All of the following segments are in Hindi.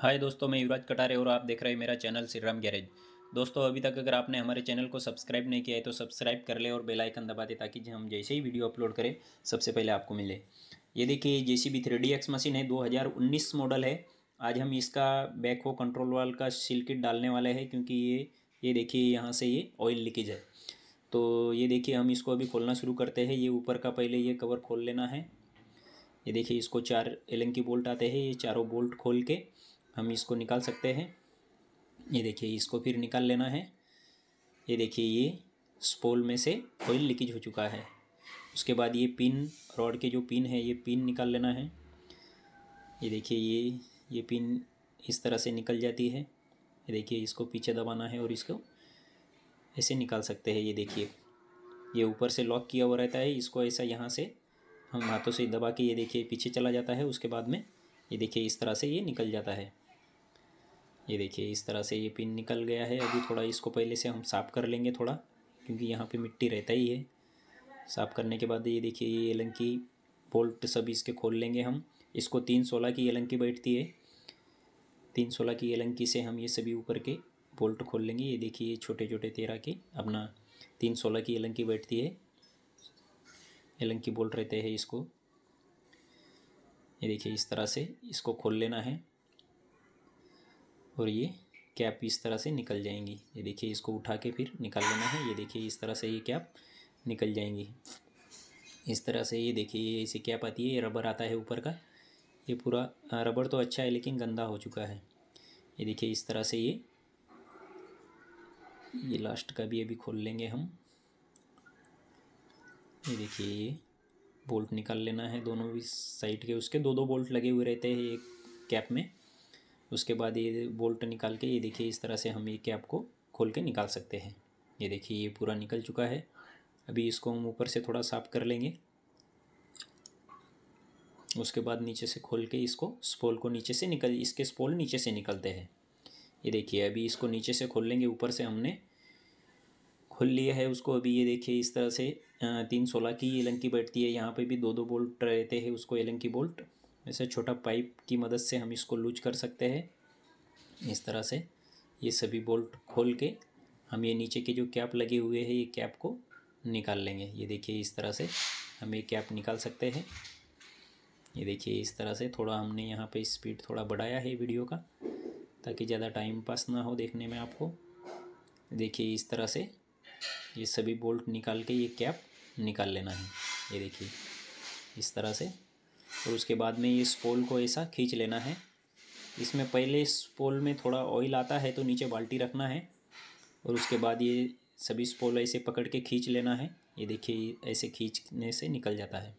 हाय दोस्तों मैं युवराज कटारे और आप देख रहे हैं मेरा चैनल श्रीराम गैरेज दोस्तों अभी तक अगर आपने हमारे चैनल को सब्सक्राइब नहीं किया है तो सब्सक्राइब कर ले और बेल आइकन दबा दे ताकि हम जैसे ही वीडियो अपलोड करें सबसे पहले आपको मिले ये देखिए J C B three D X machine है उन्नीस मॉडल है आज हम इसका बैक हो कंट्रोल वाल का सील किट डालने वाले हैं क्योंकि ये ये देखिए यहाँ से ये ऑयल लीकेज है तो ये देखिए हम इसको अभी खोलना शुरू करते हैं ये ऊपर का पहले ये कवर खोल लेना है ये देखिए इसको चार एलन की बोल्ट आते हैं ये चारों बोल्ट खोल के हम इसको निकाल सकते हैं ये देखिए इसको फिर निकाल लेना है ये देखिए ये स्पोल में से ऑयल लीकेज हो चुका है उसके बाद ये पिन रॉड के जो पिन है ये पिन निकाल लेना है ये देखिए ये ये पिन इस तरह से निकल जाती है ये देखिए इसको पीछे दबाना है और इसको ऐसे निकाल सकते हैं ये देखिए ये ऊपर से लॉक किया हुआ रहता है इसको ऐसा यहाँ से हम हाथों से दबा के ये देखिए पीछे चला जाता है उसके बाद में ये देखिए इस तरह से ये निकल जाता है ये देखिए इस तरह से ये पिन निकल गया है अभी थोड़ा इसको पहले से हम साफ़ कर लेंगे थोड़ा क्योंकि यहाँ पे मिट्टी रहता ही है साफ़ करने के बाद ये देखिए ये एलंकी बोल्ट सब इसके खोल लेंगे हम इसको तीन सोलह की एलंकी बैठती है तीन सोलह की एलंकी से हम ये सभी ऊपर के बोल्ट खोल लेंगे ये देखिए छोटे छोटे तेरह के अपना तीन सोलह की एलंकी बैठती है एलंकी बोल्ट रहते हैं इसको ये देखिए इस तरह से इसको खोल लेना है और ये कैप इस तरह से निकल जाएंगी ये देखिए इसको उठा के फिर निकाल लेना है ये देखिए इस तरह से ये कैप निकल जाएंगी इस तरह से ये देखिए ये ऐसी कैप आती है ये रबर आता है ऊपर का ये पूरा हाँ, रबर तो अच्छा है लेकिन गंदा हो चुका है ये देखिए इस तरह से ये ये लास्ट का भी अभी खोल लेंगे हम ये देखिए ये बोल्ट निकाल लेना है दोनों भी साइड के उसके दो दो बोल्ट लगे हुए रहते हैं एक कैप में उसके बाद ये बोल्ट निकाल के ये देखिए इस तरह से हम ये कैप को खोल के निकाल सकते हैं ये देखिए ये पूरा निकल चुका है अभी इसको हम ऊपर से थोड़ा साफ कर लेंगे उसके बाद नीचे से खोल के इसको स्पोल को नीचे से निकल इसके स्पोल नीचे से निकलते हैं ये देखिए अभी इसको नीचे से खोल लेंगे ऊपर से हमने खोल लिया है उसको अभी ये देखिए इस तरह से तीन सोलह की एलंकी बैठती है यहाँ पे भी दो दो बोल्ट रहते हैं उसको एलंकी बोल्ट वैसे छोटा पाइप की मदद से हम इसको लूज कर सकते हैं इस तरह से ये सभी बोल्ट खोल के हम ये नीचे के जो कैप लगे हुए हैं ये कैप को निकाल लेंगे ये देखिए इस तरह से हम ये कैप निकाल सकते हैं ये देखिए इस तरह से थोड़ा हमने यहाँ पे स्पीड थोड़ा बढ़ाया है वीडियो का ताकि ज़्यादा टाइम पास ना हो देखने में आपको देखिए इस तरह से ये सभी बोल्ट निकाल के ये कैप निकाल लेना है ये देखिए इस तरह से और उसके बाद में इस पोल को ऐसा खींच लेना है इसमें पहले इस पोल में थोड़ा ऑयल आता है तो नीचे बाल्टी रखना है और उसके बाद ये सभी स्पोल ऐसे पकड़ के खींच लेना है ये देखिए ऐसे खींचने से निकल जाता है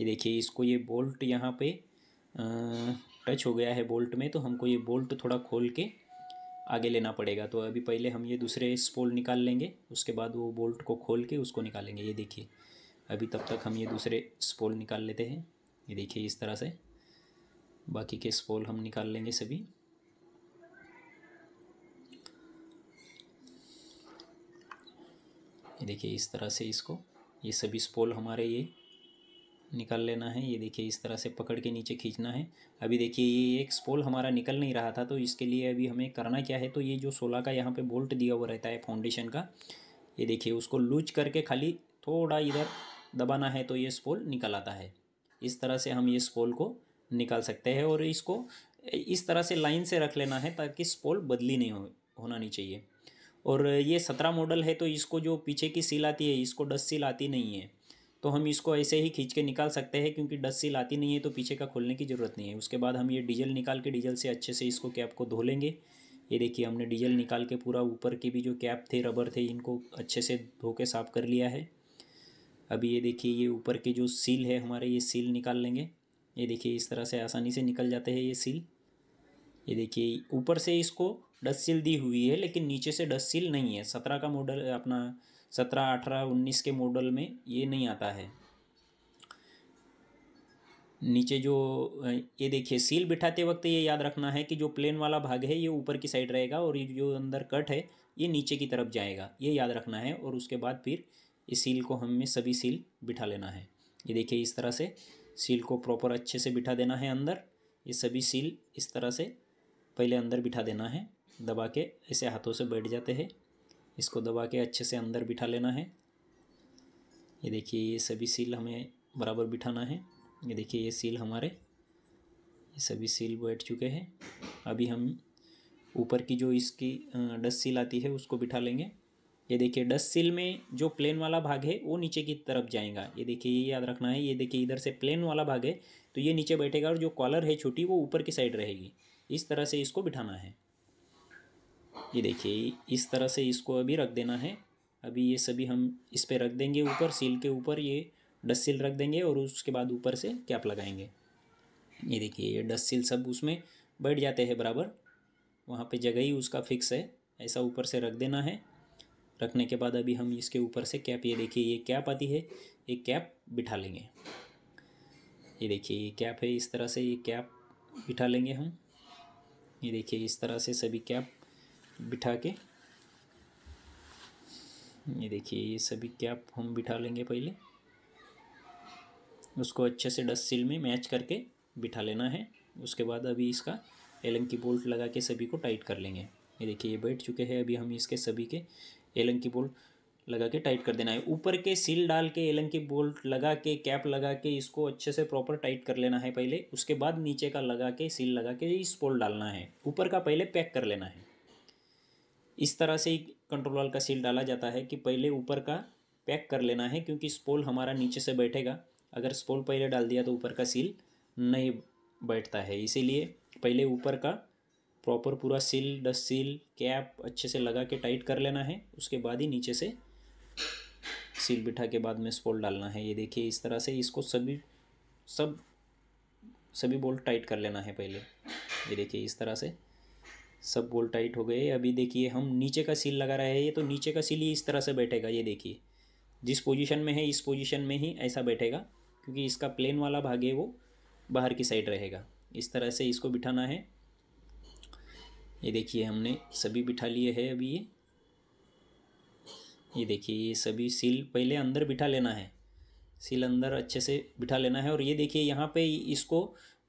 ये देखिए इसको ये बोल्ट यहाँ पे टच हो गया है बोल्ट में तो हमको ये बोल्ट थोड़ा खोल के आगे लेना पड़ेगा तो अभी पहले हम ये दूसरे स्पोल निकाल लेंगे उसके बाद वो बोल्ट को खोल के उसको निकालेंगे ये देखिए अभी तब तक हम ये दूसरे स्पोल निकाल लेते हैं ये देखिए इस तरह से बाकी के स्पोल हम निकाल लेंगे सभी ये देखिए इस तरह से इसको ये सभी स्पोल हमारे ये निकाल लेना है ये देखिए इस तरह से पकड़ के नीचे खींचना है अभी देखिए ये एक स्पोल हमारा निकल नहीं रहा था तो इसके लिए अभी हमें करना क्या है तो ये जो सोलह का यहाँ पे बोल्ट दिया हुआ रहता है फाउंडेशन का ये देखिए उसको लूज करके खाली थोड़ा इधर दबाना है तो ये स्पोल निकल आता है इस तरह से हम ये स्पोल को निकाल सकते हैं और इसको इस तरह से लाइन से रख लेना है ताकि स्पोल बदली नहीं हो होना नहीं चाहिए और ये सत्रह मॉडल है तो इसको जो पीछे की सील आती है इसको डस्ट सील आती नहीं है तो हम इसको ऐसे ही खींच के निकाल सकते हैं क्योंकि डस्ट सील आती नहीं है तो पीछे का खोलने की ज़रूरत नहीं है उसके बाद हम ये डीजल निकाल के डीजल से अच्छे से इसको कैप को धो लेंगे ये देखिए हमने डीजल निकाल के पूरा ऊपर के भी जो कैप थे रबर थे इनको अच्छे से धो के साफ़ कर लिया है अभी ये देखिए ये ऊपर के जो सील है हमारे ये सील निकाल लेंगे ये देखिए इस तरह से आसानी से निकल जाते हैं ये सील ये देखिए ऊपर से इसको डस्ट सील दी हुई है लेकिन नीचे से डस्ट सील नहीं है सत्रह का मॉडल अपना सत्रह अठारह उन्नीस के मॉडल में ये नहीं आता है नीचे जो ये देखिए सील बिठाते वक्त ये याद रखना है कि जो प्लेन वाला भाग है ये ऊपर की साइड रहेगा और ये जो अंदर कट है ये नीचे की तरफ जाएगा ये याद रखना है और उसके बाद फिर इस सील को हमें सभी सील बिठा लेना है ये देखिए इस तरह से सील को प्रॉपर अच्छे से बिठा देना है अंदर ये सभी सील इस तरह से पहले अंदर बिठा देना है दबा के ऐसे हाथों से बैठ जाते हैं इसको दबा के अच्छे से अंदर बिठा लेना है ये देखिए ये सभी सील हमें बराबर बिठाना है ये देखिए ये सील हमारे ये सभी सील बैठ चुके हैं अभी हम ऊपर की जो इसकी डस्ट सील आती है उसको बिठा लेंगे ये देखिए डस्ट सील में जो प्लेन वाला भाग है वो नीचे की तरफ जाएगा ये देखिए ये याद रखना है ये देखिए इधर से प्लेन वाला भाग है तो ये नीचे बैठेगा और जो कॉलर है छोटी वो ऊपर की साइड रहेगी इस तरह से इसको बिठाना है ये देखिए इस तरह से इसको अभी रख देना है अभी ये सभी हम इस पर रख देंगे ऊपर सील के ऊपर ये डस्ट सील रख देंगे और उसके बाद ऊपर से कैप लगाएंगे ये देखिए ये डस्ट सील सब उसमें बैठ जाते हैं बराबर वहाँ पे जगह ही उसका फिक्स है ऐसा ऊपर से रख देना है रखने के बाद अभी हम इसके ऊपर से कैप ये देखिए ये कैप आती है ये कैप बिठा लेंगे ये देखिए ये कैप है इस तरह से ये कैप बिठा लेंगे हम ये देखिए इस तरह से सभी कैप बिठा के ये देखिए ये सभी कैप हम बिठा लेंगे पहले उसको अच्छे से डस्ट सील में मैच करके बिठा लेना है उसके बाद अभी इसका एलम की बोल्ट लगा के सभी को टाइट कर लेंगे ये देखिए ये बैठ चुके हैं अभी हम इसके सभी के एलन की बोल्ट लगा के टाइट कर देना है ऊपर के सील डाल के एलन की बोल्ट लगा के कैप लगा के इसको अच्छे से प्रॉपर टाइट कर लेना है पहले उसके बाद नीचे का लगा के सील लगा के इस बोल्ट डालना है ऊपर का पहले पैक कर लेना है इस तरह से ही कंट्रोल वाल का सील डाला जाता है कि पहले ऊपर का पैक कर लेना है क्योंकि स्पोल हमारा नीचे से बैठेगा अगर स्पोल पहले डाल दिया तो ऊपर का सील नहीं बैठता है इसीलिए पहले ऊपर का प्रॉपर पूरा सील डस्ट सील कैप अच्छे से लगा के टाइट कर लेना है उसके बाद ही नीचे से सील बिठा के बाद में स्पोल डालना है ये देखिए इस तरह से इसको सभी सब सभी बोल्ट टाइट कर लेना है पहले ये देखिए इस तरह से सब बोल्ट टाइट हो गए अभी देखिए हम नीचे का सील लगा रहे हैं ये तो नीचे का सील ही इस तरह से बैठेगा ये देखिए जिस पोजीशन में है इस पोजीशन में ही ऐसा बैठेगा क्योंकि इसका प्लेन वाला भाग है वो बाहर की साइड रहेगा इस तरह से इसको बिठाना है ये देखिए हमने सभी बिठा लिए है अभी ये ये देखिए ये सभी सील पहले अंदर बिठा लेना है सील अंदर अच्छे से बिठा लेना है और ये देखिए यहाँ पे इसको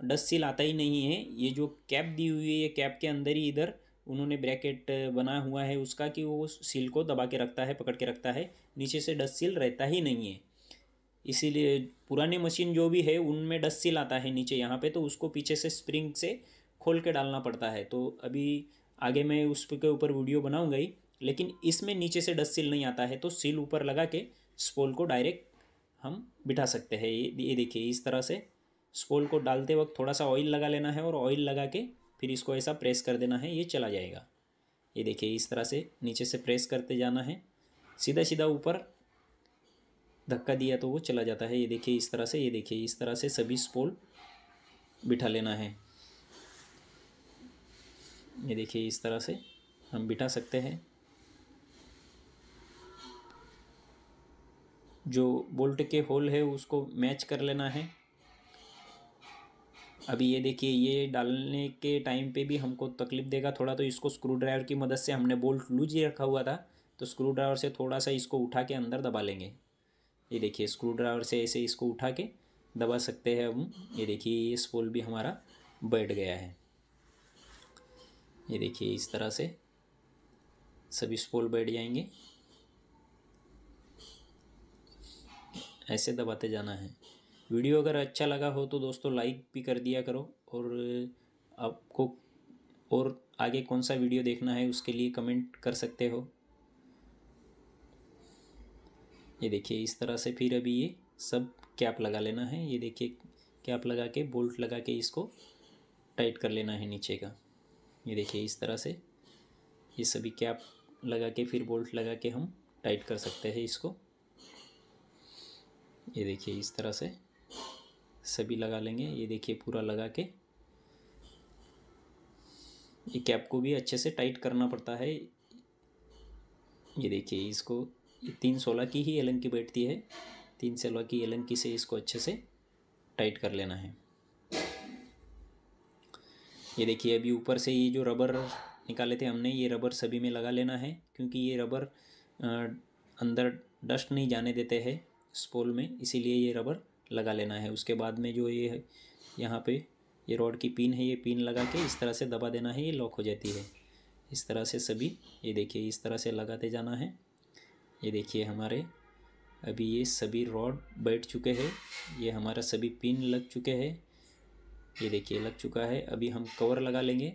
डस्ट सील आता ही नहीं है ये जो कैप दी हुई है ये कैप के अंदर ही इधर उन्होंने ब्रैकेट बना हुआ है उसका कि वो सील को दबा के रखता है पकड़ के रखता है नीचे से डस्ट सील रहता ही नहीं है इसीलिए पुराने मशीन जो भी है उनमें डस्ट सील आता है नीचे यहाँ पे तो उसको पीछे से स्प्रिंग से खोल के डालना पड़ता है तो अभी आगे मैं उस के ऊपर वीडियो बनाऊंगा ही लेकिन इसमें नीचे से डस्ट सील नहीं आता है तो सील ऊपर लगा के स्पोल को डायरेक्ट हम बिठा सकते हैं ये ये देखिए इस तरह से स्पोल को डालते वक्त थोड़ा सा ऑयल लगा लेना है और ऑयल लगा के फिर इसको ऐसा प्रेस कर देना है ये चला जाएगा ये देखिए इस तरह से नीचे से प्रेस करते जाना है सीधा सीधा ऊपर धक्का दिया तो वो चला जाता है ये देखिए इस तरह से ये देखिए इस तरह से सभी स्पोल बिठा लेना है ये देखिए इस तरह से हम बिठा सकते हैं जो बोल्ट के होल है उसको मैच कर लेना है अभी ये देखिए ये डालने के टाइम पे भी हमको तकलीफ देगा थोड़ा तो इसको स्क्रू ड्राइवर की मदद से हमने बोल्ट लूज ही रखा हुआ था तो स्क्रू ड्राइवर से थोड़ा सा इसको उठा के अंदर दबा लेंगे ये देखिए स्क्रू ड्राइवर से ऐसे इसको उठा के दबा सकते हैं हम ये देखिए ये स्पोल भी हमारा बैठ गया है ये देखिए इस तरह से सभी स्पोल बैठ जाएंगे ऐसे दबाते जाना है वीडियो अगर अच्छा लगा हो तो दोस्तों लाइक भी कर दिया करो और आपको और आगे कौन सा वीडियो देखना है उसके लिए कमेंट कर सकते हो ये देखिए इस तरह से फिर अभी ये सब कैप लगा लेना है ये देखिए कैप लगा के बोल्ट लगा के इसको टाइट कर लेना है नीचे का ये देखिए इस तरह से ये सभी कैप लगा के फिर बोल्ट लगा के हम टाइट कर सकते हैं इसको ये देखिए इस तरह से सभी लगा लेंगे ये देखिए पूरा लगा के ये कैप को भी अच्छे से टाइट करना पड़ता है ये देखिए इसको तीन सोलह की ही एलन की बैठती है तीन सोलह की एलन की से इसको अच्छे से टाइट कर लेना है ये देखिए अभी ऊपर से ये जो रबर निकाले थे हमने ये रबर सभी में लगा लेना है क्योंकि ये रबर अंदर डस्ट नहीं जाने देते हैं स्पोल में इसीलिए ये रबर लगा लेना है उसके बाद में जो ये यहाँ पे ये रॉड की पिन है ये पिन लगा के इस तरह से दबा देना है ये लॉक हो जाती है इस तरह से सभी ये देखिए इस तरह से लगाते जाना है ये देखिए हमारे अभी ये सभी रॉड बैठ चुके हैं ये हमारा सभी पिन लग चुके हैं ये देखिए लग चुका है अभी हम कवर लगा लेंगे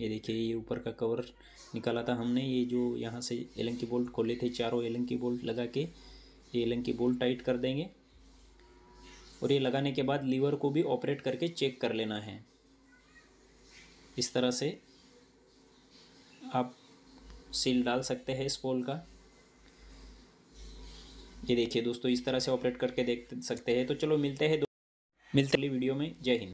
ये देखिए ये ऊपर का कवर निकाला था हमने ये जो यहाँ से एलंग की बोल्ट खोले थे चारों एलन की बोल्ट लगा के ये एलंग की बोल्ट टाइट कर देंगे और ये लगाने के बाद लीवर को भी ऑपरेट करके चेक कर लेना है इस तरह से आप सील डाल सकते हैं इस पोल का ये देखिए दोस्तों इस तरह से ऑपरेट करके देख सकते हैं तो चलो मिलते हैं मिलते वीडियो में जय हिंद